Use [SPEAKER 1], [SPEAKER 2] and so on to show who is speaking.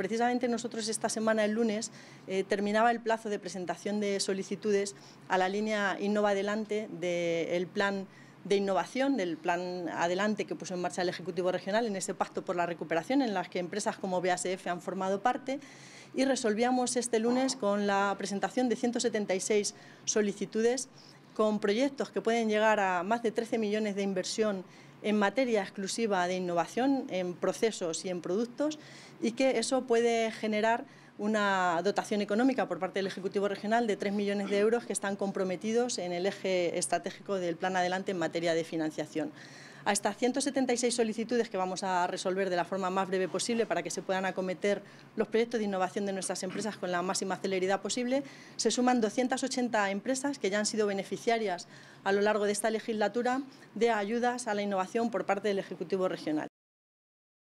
[SPEAKER 1] Precisamente nosotros esta semana, el lunes, eh, terminaba el plazo de presentación de solicitudes a la línea Innova Adelante del plan de innovación, del plan adelante que puso en marcha el Ejecutivo Regional en ese pacto por la recuperación, en las que empresas como BASF han formado parte. Y resolvíamos este lunes con la presentación de 176 solicitudes con proyectos que pueden llegar a más de 13 millones de inversión en materia exclusiva de innovación en procesos y en productos y que eso puede generar una dotación económica por parte del Ejecutivo Regional de 3 millones de euros que están comprometidos en el eje estratégico del Plan Adelante en materia de financiación hasta 176 solicitudes que vamos a resolver de la forma más breve posible para que se puedan acometer los proyectos de innovación de nuestras empresas con la máxima celeridad posible. Se suman 280 empresas que ya han sido beneficiarias a lo largo de esta legislatura de ayudas a la innovación por parte del Ejecutivo Regional.